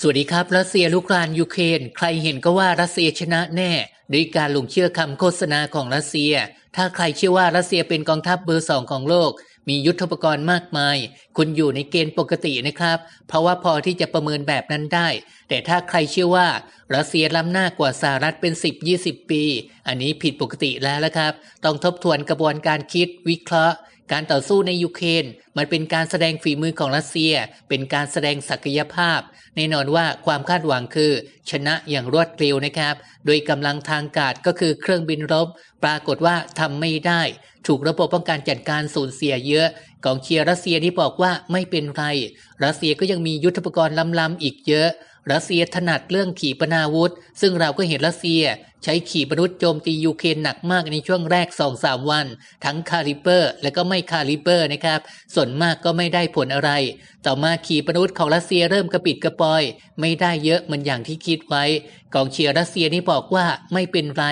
สวัสดีครับรัสเซียลุกรานยูเครนใครเห็นก็ว่ารัสเซียชนะแน่ด้วยการลงเชื่อคำโฆษณาของรัสเซีย ถ้าใครเชื่อว่ารัสเซียเป็นกองทัพเบอร์สองของโลก มียุทธปกรณ์มากมาย คุณอยู่ในเกณฑ์ปกตินะครับ เพราะว่าพอที่จะประเมินแบบนั้นได้ แต่ถ้าใครเชื่อว่ารัสเซียล้ำหน้ากว่าสหรัฐเป็น 10-20 ปี อันนี้ผิดปกติแล้วละครับ ต้องทบทวนกระบวนการคิดวิเคราะห์การต่อสู้ในยูเครนมันเป็นการแสดงฝีมือของรัสเซียเป็นการแสดงศักยภาพ แน่นอนว่าความคาดหวังคือชนะอย่างรวดเร็วนะครับ โดยกำลังทางกาศก็คือเครื่องบินรบ ปรากฏว่าทำไม่ได้ ถูกระบบป้องกันจัดการสูญเสียเยอะ กองเชียร์รัสเซียที่บอกว่าไม่เป็นไรรัสเซียก็ยังมียุทธปกรณ์ล้ำๆอีกเยอะรัสเซียถนัดเรื่องขีปนาวุธ ซึ่งเราก็เห็นรัสเซีย ใช้ขีปนาวุธโจมตียูเครนหนักมากในช่วงแรกสองามวัน ทั้งคาลิเปอร์ และก็ไม่คาลิเปอร์นะครับ ส่วนมากก็ไม่ได้ผลอะไร ต่อมาขีปนาวุธของรัสเซียเริ่มกระปิดกระปอย ไม่ได้เยอะเหมือนอย่างที่คิดไว้กองเชียร์รัสเซียนี่บอกว่าไม่เป็นไร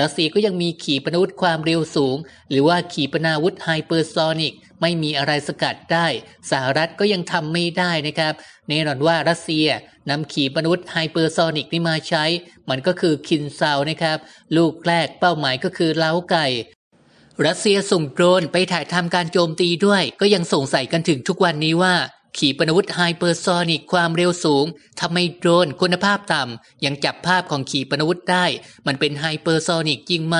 รัสเซียก็ยังมีขีปนาวุธความเร็วสูง หรือว่าขีปนาวุธไฮเปอร์ซอนิกไม่มีอะไรสกัดได้ สหรัฐก็ยังทำไม่ได้นะครับแน่นอนว่ารัสเซียนำขีปนาวุธไฮเปอร์โซนิกนี่มาใช้ มันก็คือคินซาวนะครับ ลูกแรกเป้าหมายก็คือเล้าไก่ รัสเซียส่งโดรนไปถ่ายทำการโจมตีด้วย ก็ยังสงสัยกันถึงทุกวันนี้ว่า ขีปนาวุธไฮเปอร์โซนิกความเร็วสูงทำไมโดรนคุณภาพต่ำ ยังจับภาพของขีปนาวุธได้ มันเป็นไฮเปอร์โซนิกจริงไหม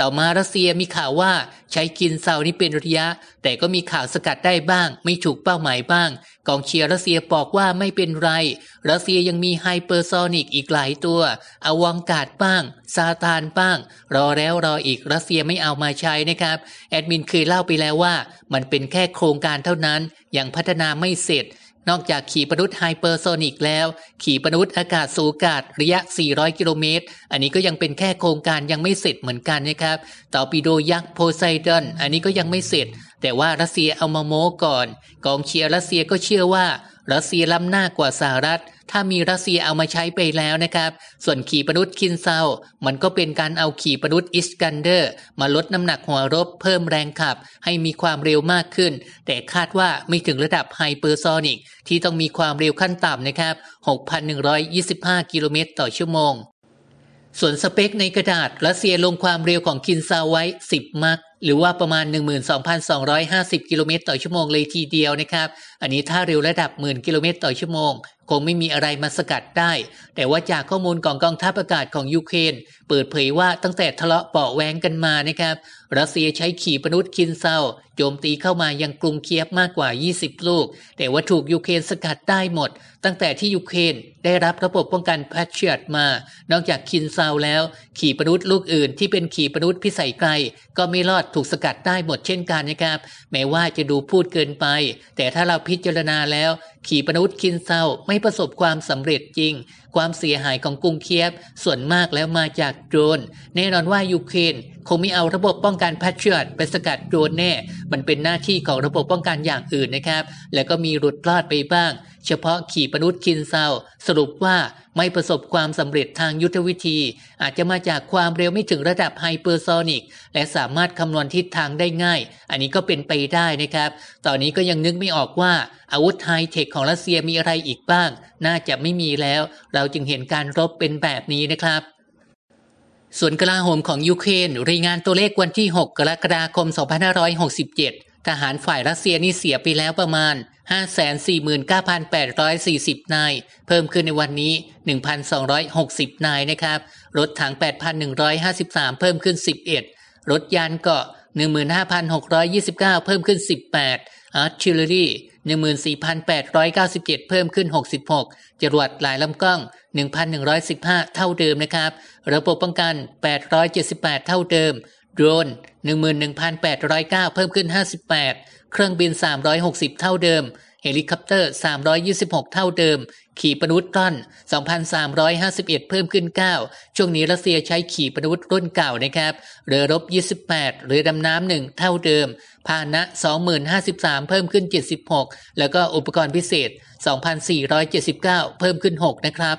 ต่อมารัสเซียมีข่าวว่าใช้กินเซานี้เป็นระยะ แต่ก็มีข่าวสกัดได้บ้าง ไม่ถูกเป้าหมายบ้าง กองเชียร์รัสเซียบอกว่าไม่เป็นไรรัสเซียยังมีไฮเปอร์โซนิกอีกหลายตัวอวังกาดบ้าง ซาตานบ้าง รอแล้วรออีกรัสเซียไม่เอามาใช้นะครับ แอดมินเคยเล่าไปแล้วว่า มันเป็นแค่โครงการเท่านั้นยังพัฒนาไม่เสร็จนอกจากขี่ปนุษย์ไฮเปอร์โซนิกแล้ว ขี่ปนุษย์อากาศสูงกาศระยะ 400 กิโลเมตร อันนี้ก็ยังเป็นแค่โครงการยังไม่เสร็จเหมือนกันนะครับต่อปีโดยักษ์โพไซดอนอันนี้ก็ยังไม่เสร็จแต่ว่ารัสเซียเอามาโม้ก่อน กองเชียร์รัสเซียก็เชื่อว่ารัสเซียล้ำหน้ากว่าสหรัฐ ถ้ามีรัสเซียเอามาใช้ไปแล้วนะครับส่วนขีปนุษย์คินเซามันก็เป็นการเอาขีปนุษย์อิสกันเดอร์มาลดน้ำหนักหัวรบเพิ่มแรงขับให้มีความเร็วมากขึ้น แต่คาดว่าไม่ถึงระดับไฮเปอร์ซอนิกที่ต้องมีความเร็วขั้นต่ำนะครับ 6,125 กิโลเมตรต่อชั่วโมง ส่วนสเปคในกระดาษรัสเซียลงความเร็วของคินซาไว้ 10มักหรือว่าประมาณ 12,250 กิโลเมตรต่อชั่วโมงเลยทีเดียวนะครับ อันนี้ถ้าเร็วระดับหมื่นกิโลเมตรต่อชั่วโมงคงไม่มีอะไรมาสกัดได้ แต่ว่าจากข้อมูลของกองทัพอากาศของยูเครนเปิดเผยว่าตั้งแต่ทะเลาะเปาะแวงกันมานะครับ รัสเซียใช้ขีปนุษุธคินเซาโจมตีเข้ามายังกรุงเคียบมากกว่า 20 ลูก แต่ว่าถูกยูเครนสกัดได้หมด ตั้งแต่ที่ยูเครนได้รับระบบป้องกันแพทเชียตมา นอกจากคินเซาแล้ว ขีปนุษุธลูกอื่นที่เป็นขีปนุษุธพิสัยไกลก็ไม่รอดถูกสกัดได้หมดเช่นกันนะครับแม้ว่าจะดูพูดเกินไป แต่ถ้าเราพิจารณาแล้ว ขีปนุษุธคินเซาไม่ไม่ประสบความสำเร็จจริง ความเสียหายของกรุงเคียบ ส่วนมากแล้วมาจากโดรน แน่นอนว่ายูเครนคงไม่เอาระบบป้องกันพัชเชอร์ไปสกัดโดรนแน่ มันเป็นหน้าที่ของระบบป้องกันอย่างอื่นนะครับ แล้วก็มีหลุดลอดไปบ้างเฉพาะขี่ปนุษย์คินเซาสรุปว่าไม่ประสบความสำเร็จทางยุทธวิธี อาจจะมาจากความเร็วไม่ถึงระดับไฮเปอร์โซนิกและสามารถคำนวณทิศทางได้ง่าย อันนี้ก็เป็นไปได้นะครับ ตอนนี้ก็ยังนึกไม่ออกว่าอาวุธไฮเทคของรัสเซียมีอะไรอีกบ้าง น่าจะไม่มีแล้ว เราจึงเห็นการรบเป็นแบบนี้นะครับ ส่วนกลาโหมของยูเครนรายงานตัวเลขวันที่ 6 กรกฎาคม 2567ทหารฝ่ายรัสเซียนี่เสียไปแล้วประมาณ 549,840 นาย เพิ่มขึ้นในวันนี้ 1,260 นายนะครับ รถถัง 8,153 เพิ่มขึ้น 11 รถยานเกาะ15,629 เพิ่มขึ้น 18อาร์ชิลเลอรี่14,897 เพิ่มขึ้น 66จรวดหลายลำกล้อง 1,115 เท่าเดิมนะครับ ระบบป้องกัน 878 เท่าเดิมโดรน11,809 เพิ่มขึ้น 58 เครื่องบิน 360 เท่าเดิม เฮลิคอปเตอร์ 326 เท่าเดิม ขี่ปนุษย์ร้อน 2,351 เพิ่มขึ้น 9 ช่วงนี้รัสเซียใช้ขี่ปนุษย์รุ่นเก่านะครับ เรือรบ 28เรือดำน้ำ1เท่าเดิม พาหนะ20,053 เพิ่มขึ้น 76 แล้วก็อุปกรณ์พิเศษ 2,479 เพิ่มขึ้น 6 นะครับ